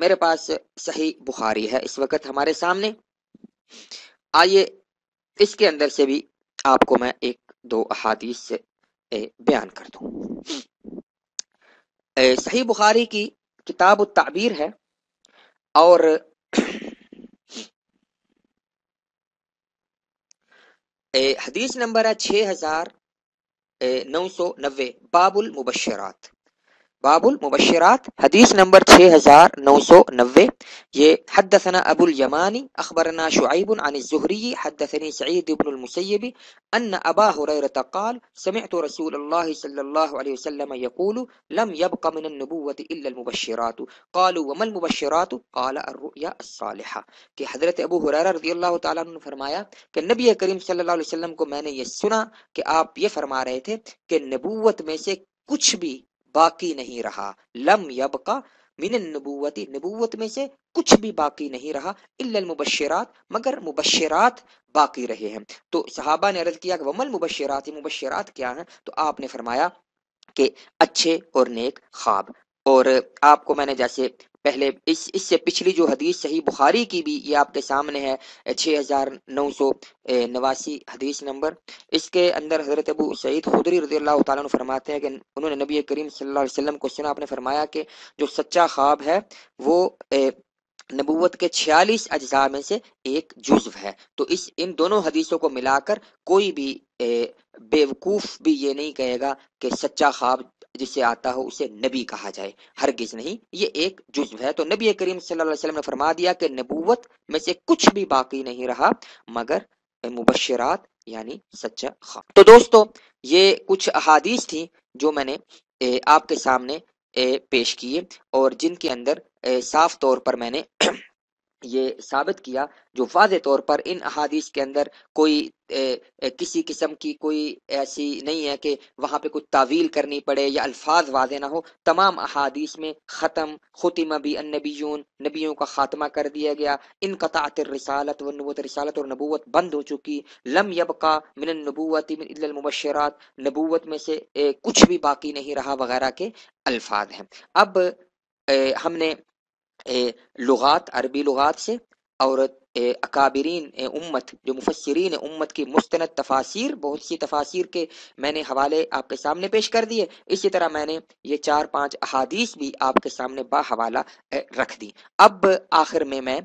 मेरे पास सही बुखारी है इस वक्त हमारे सामने आइए इसके अंदर से भी आपको मैं एक दो अहादीस से बयान कर दू सही बुखारी की किताब ताबीर है और हदीस नंबर है छ हजार नौ सौ नब्बे बाबुल मुबशरात बाबुल मुबशरात हदीस नंबर छः हज़ार नौ सौ नब्बे ये हदसना अबुल यमानी अखबरना शुआब अनज़ुहरी हदसनी सईदबिनमसैबी अन अबा हुरैरतकाल समेत रसूल सल्लाम यकूल लम यब कमिनबूत मुबशरात कालू वमल मुबशरात कालासालहा कि हज़रत अबू हुरैरा रजी अल्लाह ने फरमाया कि नबी करीम सल्ला वसम को मैंने ये सुना कि आप ये फरमा रहे थे कि नबूत में से कुछ भी बाकी नहीं रहा लम यब का मिन नबूवती नबूवत में से कुछ भी बाकी नहीं रहा इल्ल मुबशरात मगर मुबशरात बाकी रहे हैं तो सहाबा ने अर्ज किया कि वमल मुबशरात मुबशरात क्या है तो आपने फरमाया कि अच्छे और नेक ख्वाब और आपको मैंने जैसे पहले इस इससे पिछली जो हदीस सही बुखारी की भी ये आपके सामने है छः हज़ार नौ सौ नवासी हदीस नंबर इसके अंदर हज़रत अबू सईद खुदरी रजी अल्लाह तन फरमाते हैं कि उन्होंने नबी करीम सल्लल्लाहु अलैहि वसल्लम को सुना आपने फरमाया कि जो सच्चा ख्वाब है वो ए, नबूवत के छियालीस अज्जा में से एक जुज्व है तो इस इन दोनों हदीसों को मिलाकर कोई भी बेवकूफ़ भी ये नहीं कहेगा कि सच्चा ख्वाब जिससे आता हो उसे नबी कहा जाए हर गिज नहीं ये एक जुज्व है तो नबी करीम सल्लल्लाहु ने फरमा दिया कि नबूवत में से कुछ भी बाकी नहीं रहा मगर मुबशरात यानी सच्चा खा तो दोस्तों ये कुछ अहादीस थी जो मैंने ए, आपके सामने ए, पेश किए और जिनके अंदर ए, साफ तौर पर मैंने ये साबित किया जो वाज तौर पर इन अहादीस के अंदर कोई ए, ए, किसी किस्म की कोई ऐसी नहीं है कि वहाँ पे कुछ तावील करनी पड़े या अल्फाज वाजे ना हो तमाम अहादीस में ख़त्म ख़ुतिमा भी नबीयून नबियों का ख़ात्मा कर दिया गया इन कतात रसालत व नबूत रसालत और नबूत बंद हो चुकी लम यब का मिन नबूत मिनबशरात नबूत में से ए, कुछ भी बाकी नहीं रहा वगैरह के अल्फाज हैं अब ए, हमने लुगात अरबी लुगात से और अकाबरीन उम्मत जो मुफसरीन उम्मत की मुस्तनद तफासिर बहुत सी तफासिर के मैंने हवाले आपके सामने पेश कर दिए इसी तरह मैंने ये चार पांच अहादीस भी आपके सामने बा हवाला रख दी अब आखिर में मैं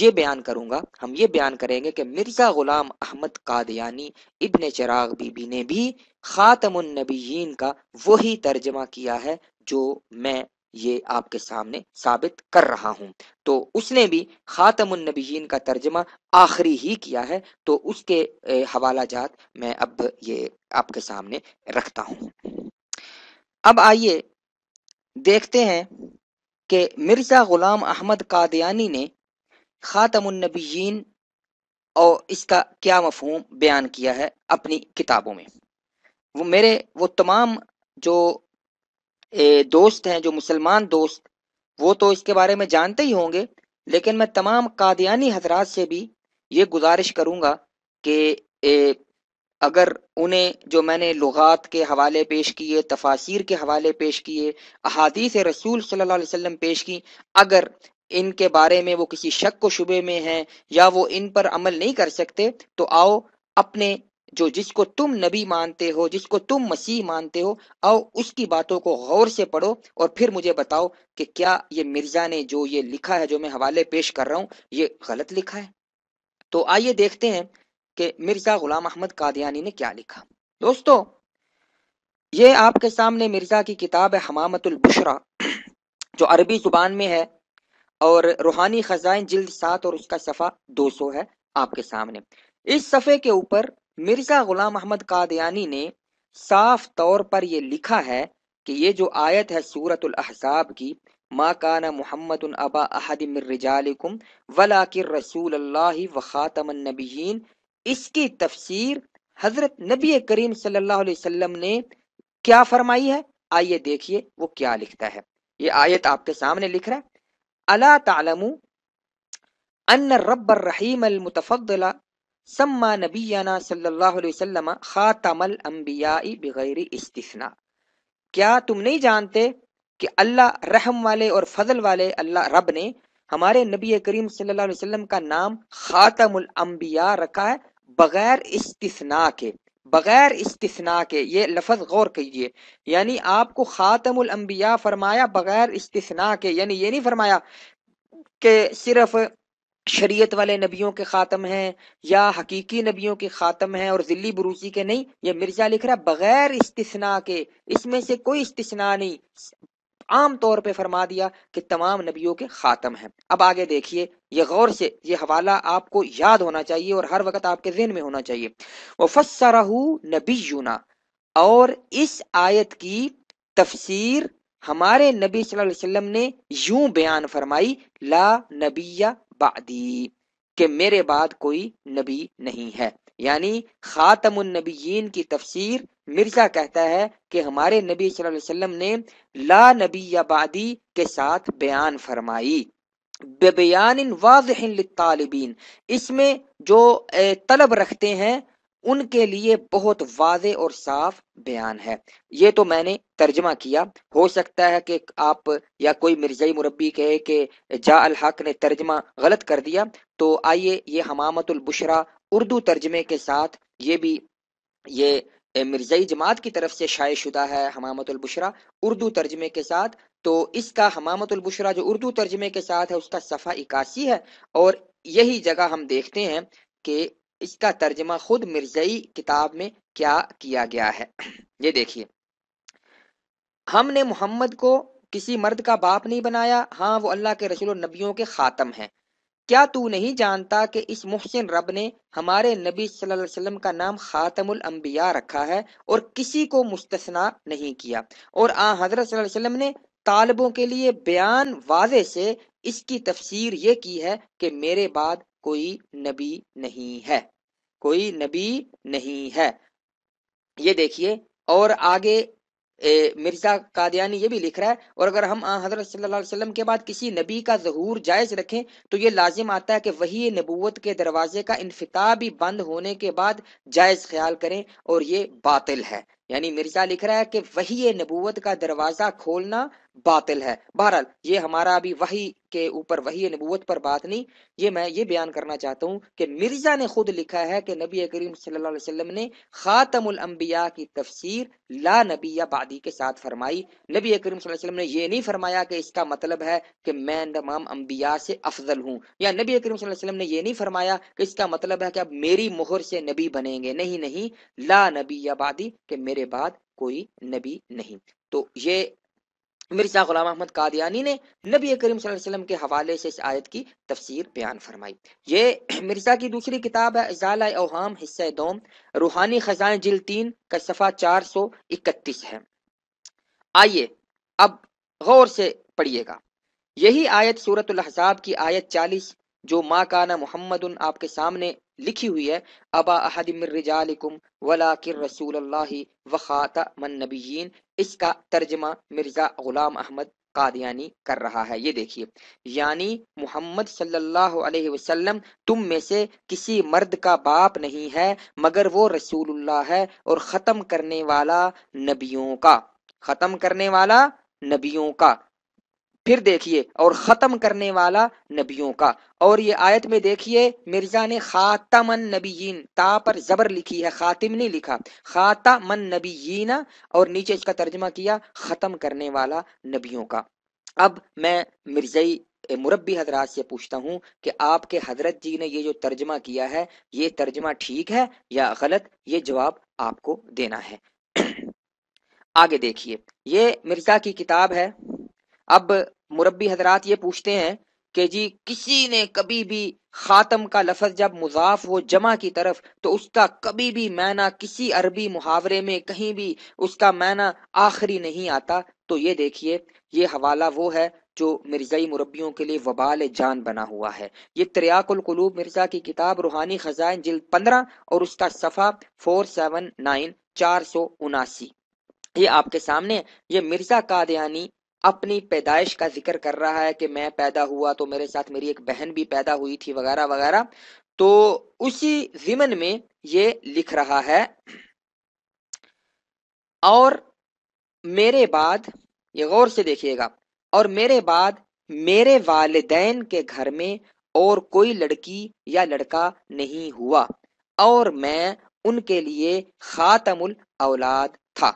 ये बयान करूँगा हम ये बयान करेंगे कि मिर्ज़ा ग़ुलाम अहमद कादयानी इबन चराग बीबी ने भी ख़ातमनबीन का वही तर्जमा किया है जो मैं ये आपके सामने साबित कर रहा हूँ तो उसने भी नबीन का तर्जमा आखिरी ही किया है तो उसके हवाला जात मैं अब ये आपके सामने रखता हूँ अब आइए देखते हैं कि मिर्ज़ा ग़ुलाम अहमद कादयानी ने नबीन और इसका क्या मफहम बयान किया है अपनी किताबों में वो मेरे वो तमाम जो दोस्त हैं जो मुसलमान दोस्त वो तो इसके बारे में जानते ही होंगे लेकिन मैं तमाम कादियानी हजरात से भी ये गुजारिश करूँगा कि अगर उन्हें जो मैंने लुगात के हवाले पेश किए तफासिर के हवाले पेश किए अहादीस रसूल सल्लल्लाहु अलैहि वसल्लम पेश की अगर इनके बारे में वो किसी शक को शुबे में हैं या वो इन पर अमल नहीं कर सकते तो आओ अपने जो जिसको तुम नबी मानते हो जिसको तुम मसीह मानते हो आओ उसकी बातों को गौर से पढ़ो और फिर मुझे बताओ कि क्या ये मिर्जा ने जो ये लिखा है जो मैं हवाले पेश कर रहा हूँ ये गलत लिखा है तो आइए देखते हैं कि मिर्जा गुलाम अहमद कादियानी ने क्या लिखा दोस्तों ये आपके सामने मिर्जा की किताब है हमामतुल जो अरबी जुबान में है और रूहानी खजाइन जिल्द सात और उसका सफ़ा दो सौ है आपके सामने इस सफ़े के ऊपर मिर्जा गुलाम अहमद कादयानी ने साफ तौर पर यह लिखा है कि ये जो आयत है सूरत अहसाब की मा काना मोहम्मद अबा अहदमिरजालकुम वलाकिर रसूल अल्लाह व ख़ातमनबीन इसकी तफसीर हज़रत नबी करीम सल्लल्लाहु अलैहि वसल्लम ने क्या फरमाई है आइए देखिए वो क्या लिखता है ये आयत आपके सामने लिख रहा है अला तालमू अन रबर रहीम अलमतफ़ला सम्मा नबीना सल्लल्लाहु खातमल अम्बियाई बगैर इस्तिफना क्या तुम नहीं जानते कि अल्लाह रहम वाले और फजल वाले अल्लाह रब ने हमारे नबी करीम सल्लल्लाहु अलैहि वसल्लम का नाम खातमुल अम्बिया रखा है बगैर इस्तिफना के बगैर इस्तिफना के ये लफज गौर कहिए यानी आपको खातमुल अम्बिया फरमाया बगैर इस्तिफना के यानी ये नहीं फरमाया कि सिर्फ शरीयत वाले नबियों के खातम हैं या हकीकी नबियों के खातम हैं और जिली बरूसी के नहीं ये मिर्जा लिख रहा है बगैर इस्तना के इसमें से कोई इस्तना नहीं आम तौर पे फरमा दिया कि तमाम नबियों के खातम हैं अब आगे देखिए ये गौर से ये हवाला आपको याद होना चाहिए और हर वक्त आपके जहन में होना चाहिए वफसरहू नबी यूना और इस आयत की तफसीर हमारे नबी सल्लल्लाहु अलैहि वसल्लम ने यूं बयान फरमाई ला नबिया बादी के मेरे बाद कोई नबी नहीं है यानी खातम नबीन की तफसीर मिर्जा कहता है कि हमारे नबी वसल्लम ने ला नबी या बादी के साथ बयान फरमाई बेबयान वाजिन तालबीन इसमें जो तलब रखते हैं उनके लिए बहुत वाज और साफ बयान है ये तो मैंने तर्जमा किया हो सकता है कि आप या कोई मिर्जाई मुरबी कहे कि जा अल हक ने तर्जमा गलत कर दिया तो आइए ये बुशरा उर्दू तर्जमे के साथ ये भी ये मिर्जाई जमात की तरफ से शाये शुदा है बुशरा उर्दू तर्जमे के साथ तो इसका बुशरा जो उर्दू तर्जमे के साथ है उसका सफ़ा इक्यासी है और यही जगह हम देखते हैं कि इसका तर्जमा खुद मिर्जई किताब में क्या किया गया है ये देखिए हमने मोहम्मद को किसी मर्द का बाप नहीं बनाया हाँ वो अल्लाह के रसूल नबियों के खातम हैं क्या तू नहीं जानता कि इस मुहसिन रब ने हमारे नबी सल्लल्लाहु अलैहि वसल्लम का नाम खातमुल अंबिया रखा है और किसी को मुस्तना नहीं किया और आ हजरत वसल्लम ने तालबों के लिए बयान वाजे से इसकी तफसीर ये की है कि मेरे बाद कोई नबी नहीं है कोई नबी नहीं है ये देखिए और आगे ए, मिर्जा कादयानी ये भी लिख रहा है और अगर हम हजरत सल्लल्लाहु अलैहि वसल्लम के बाद किसी नबी का जहूर जायज रखें तो ये लाजिम आता है कि वही नबूवत के दरवाजे का इनफिता भी बंद होने के बाद जायज ख्याल करें और ये बातिल है यानी मिर्जा लिख रहा है कि वही नबूवत का दरवाजा खोलना बातिल है बहरहाल ये हमारा अभी वही के ऊपर वही नबूत पर बात नहीं ये मैं ये बयान करना चाहता हूँ कि मिर्जा ने खुद लिखा है कि नबी करीम सल्लाम ने ख़ातमुल की तफसीर ला या बादी के साथ फरमाई नबी करीम सल्लल्लाहु ने यह नहीं फरमाया कि इसका मतलब है कि मैं तमाम अम्बिया से अफजल हूँ या नबी करीम सल्लल्लाहु ने यह नहीं फरमाया कि इसका मतलब है कि अब मेरी मोहर से नबी बनेंगे नहीं नहीं ला नबी आबादी के मेरे बाद कोई नबी नहीं तो ये मिर्जा गुलाम अहमद कादियानी ने नबी करीम वसल्लम के हवाले से इस आयत की तफसीर बयान फरमाई ये मिर्जा की दूसरी किताब है इजाला ओहाम हिस्से दोम रूहानी खजान जिल तीन का सफ़ा चार सौ इकतीस है आइए अब गौर से पढ़िएगा यही आयत सूरत अहजाब की आयत चालीस जो माँ काना मोहम्मद आपके सामने लिखी हुई है अबा अहदमिरजालकुम वला किर रसूल मन ख़ातमनबीन इसका तर्जमा मिर्ज़ा ग़ुलाम अहमद कादियानी कर रहा है ये देखिए यानी मोहम्मद सल्लल्लाहु अलैहि वसल्लम तुम में से किसी मर्द का बाप नहीं है मगर वो रसूलुल्लाह है और ख़त्म करने वाला नबियों का ख़त्म करने वाला नबियों का फिर देखिए और ख़त्म करने वाला नबियों का और ये आयत में देखिए मिर्जा ने खातमन नबीन ता पर जबर लिखी है खातिम नहीं लिखा खातमन नबीन और नीचे इसका तर्जमा किया ख़त्म करने वाला नबियों का अब मैं मिर्जई मुरबी हजरात से पूछता हूँ कि आपके हजरत जी ने ये जो तर्जमा किया है ये तर्जमा ठीक है या गलत ये जवाब आपको देना है आगे देखिए ये मिर्जा की किताब है अब मुरबी हजरात ये पूछते हैं कि जी किसी ने कभी भी खातम का लफज जब मुजाफ हो जमा की तरफ तो उसका कभी भी मैना किसी अरबी मुहावरे में कहीं भी उसका मैना आखिरी नहीं आता तो ये देखिए ये हवाला वो है जो मिर्जाई मुरबियों के लिए वबाल जान बना हुआ है ये कुलूब मिर्जा की किताब रूहानी खजाइन जिल पंद्रह और उसका सफ़ा फोर सेवन नाइन चार सौ उनासी ये आपके सामने ये मिर्जा कादयानी अपनी पैदाइश का जिक्र कर रहा है कि मैं पैदा हुआ तो मेरे साथ मेरी एक बहन भी पैदा हुई थी वगैरह वगैरह तो उसी जिमन में ये लिख रहा है और मेरे बाद ये गौर से देखिएगा और मेरे बाद मेरे वालदेन के घर में और कोई लड़की या लड़का नहीं हुआ और मैं उनके लिए खातमुल औलाद था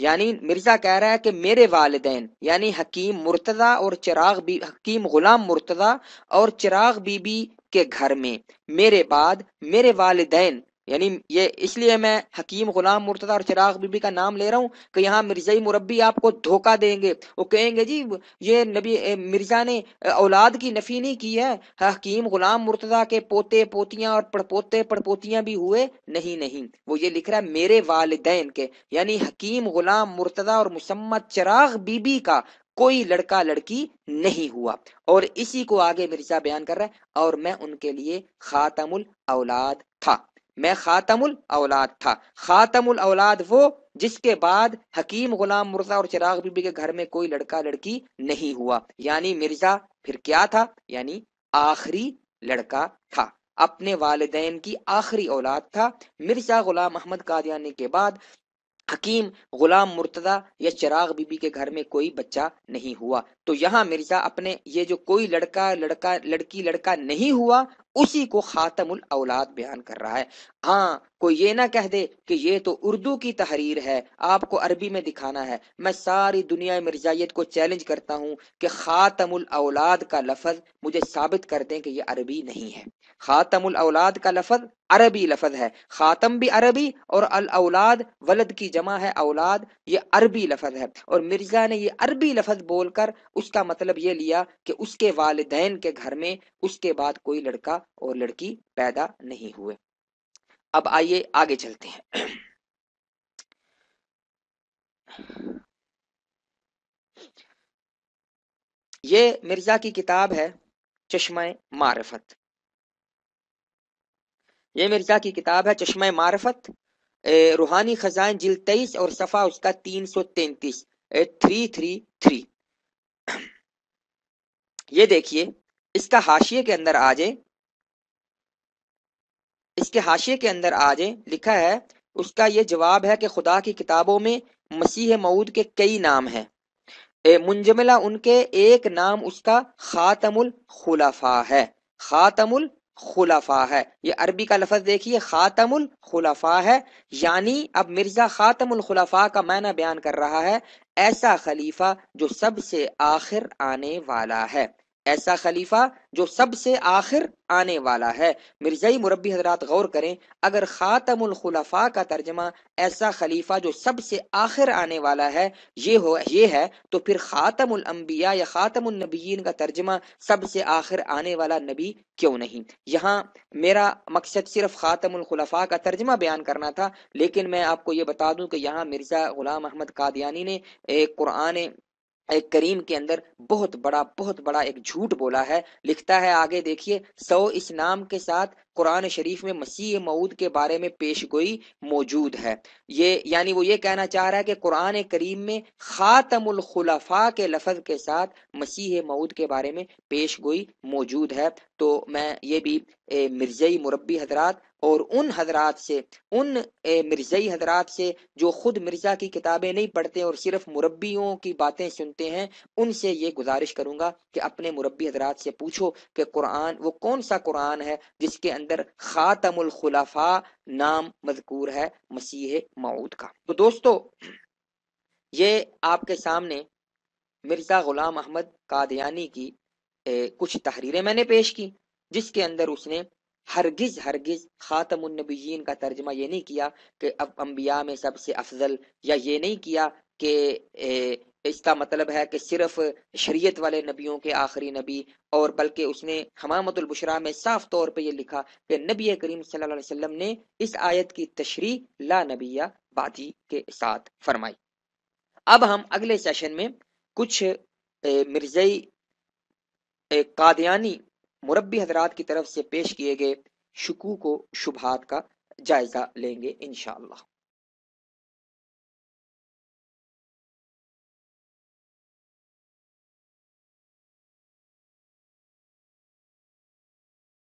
यानी मिर्जा कह रहा है कि मेरे वालदेन यानी हकीम मुर्तदा और चिराग बी हकीम गुलाम मुर्तदा और चिराग बीबी के घर में मेरे बाद मेरे वालदेन यानी ये इसलिए मैं हकीम गुलाम मुर्तदा और चिराग बीबी का नाम ले रहा हूँ कि यहाँ मिर्जाई मुरबी आपको धोखा देंगे वो कहेंगे जी ये नबी मिर्जा ने औलाद की नफी नहीं की है हकीम गुलाम मुर्तदा के पोते पोतियाँ और पड़पोते पड़पोतियाँ भी हुए नहीं नहीं वो ये लिख रहा है मेरे वालदेन के यानी हकीम गुलाम मुर्तदा और मुसम्मत चिराग बीबी का कोई लड़का लड़की नहीं हुआ और इसी को आगे मिर्जा बयान कर रहा है और मैं उनके लिए खातमुल औलाद था मैं खातम औलाद था खातम औलाद वो जिसके बाद हकीम गुलाम मुर्जा और चिराग बीबी के घर में कोई लड़का लड़की नहीं हुआ यानी मिर्जा फिर क्या था यानी आखिरी लड़का था अपने वालदेन की आखिरी औलाद था मिर्जा गुलाम अहमद कादियानी के बाद हकीम गुलाम मुर्तदा या चिराग बीबी के घर में कोई बच्चा नहीं हुआ तो यहाँ मिर्जा अपने ये जो कोई लड़का लड़का लड़की लड़का नहीं हुआ उसी को खातमुल औलाद बयान कर रहा है हाँ कोई ये ना कह दे कि ये तो उर्दू की तहरीर है आपको अरबी में दिखाना है मैं सारी दुनिया मिर्जाइत को चैलेंज करता हूँ कि खातमुल औलाद का लफज मुझे साबित कर दें कि ये अरबी नहीं है खातमुल औलाद का लफज अरबी लफज है खातम भी अरबी और अल औलाद वलद की जमा है औलाद ये अरबी लफज है और मिर्जा ने ये अरबी लफज बोलकर उसका मतलब ये लिया कि उसके वालदेन के घर में उसके बाद कोई लड़का और लड़की पैदा नहीं हुए अब आइए आगे चलते हैं ये मिर्जा की किताब है चश्मा मारफत ये मिर्जा की किताब है चश्मा मारफत रूहानी खजान जिल तेईस और सफ़ा उसका तीन सौ तैतीस थ्री थ्री थ्री ये देखिए इसका हाशिए के अंदर जाए इसके हाशिए के अंदर आज लिखा है उसका ये जवाब है कि खुदा की किताबों में मसीह मऊद के कई नाम हैं मुंजमिला उनके एक नाम उसका खातमुल खुलाफा है खातमुल खुलाफा है ये अरबी का लफज देखिए खातमुल खुलाफा है यानी अब मिर्जा खातमुल खुलाफा का मायना बयान कर रहा है ऐसा खलीफा जो सबसे आखिर आने वाला है ऐसा खलीफा जो सबसे आखिर आने वाला है मिर्जाई मुरबी हजरात गौर करें अगर ख़ातमुल खुलाफा का तर्जमा ऐसा खलीफा जो सबसे आखिर आने वाला है ये हो ये है तो फिर ख़ातमुल अम्बिया या ख़ातमुल नबीन का तर्जमा सबसे आखिर आने वाला नबी क्यों नहीं यहाँ मेरा मकसद सिर्फ ख़ातमुल खुलाफा का तर्जमा बयान करना था लेकिन मैं आपको ये बता दूँ कि यहाँ मिर्ज़ा ग़ुलाम अहमद कादयानी ने एक कुरान एक करीम के अंदर बहुत बड़ा बहुत बड़ा एक झूठ बोला है लिखता है आगे देखिए सौ इस नाम के साथ कुरान शरीफ में मसीह मऊद के बारे में पेश गोई मौजूद है ये यानी वो ये कहना चाह रहा है कि कुरान करीम में ख़ातमुल खुलफा के लफज के साथ मसीह मऊद के बारे में पेश गोई मौजूद है तो मैं ये भी मिर्जई मुरबी हजरात और उन हजरात से उन मिर्जई हजरात से जो ख़ुद मिर्ज़ा की किताबें नहीं पढ़ते और सिर्फ मुरबियों की बातें सुनते हैं उनसे ये गुजारिश करूंगा कि अपने मुरबी हजरात से पूछो कि कुरान वो कौन सा कुरान है जिसके अंदर खातमुल खुलाफा नाम मजकूर है मसीह मऊद का तो दोस्तों ये आपके सामने मिर्ज़ा ग़ुलाम अहमद कादयानी की ए, कुछ तहरीरें मैंने पेश की जिसके अंदर उसने हरगिज़ हरगिज़ ख़ातमनबीन का तर्जमा ये नहीं किया कि अब अम्बिया में सबसे अफजल या ये नहीं किया कि इसका मतलब है कि सिर्फ शरीयत वाले नबियों के आखिरी नबी और बल्कि उसने हमामतुलबशरा में साफ तौर पर यह लिखा कि नबी करीम सल्लल्लाहु अलैहि वसल्लम ने इस आयत की तशरी ला नबिया बाजी के साथ फरमाई अब हम अगले सेशन में कुछ मिर्जई कादयानी मुरबी हजरात की तरफ से पेश किए गए शकू को शुभात का जायज़ा लेंगे इन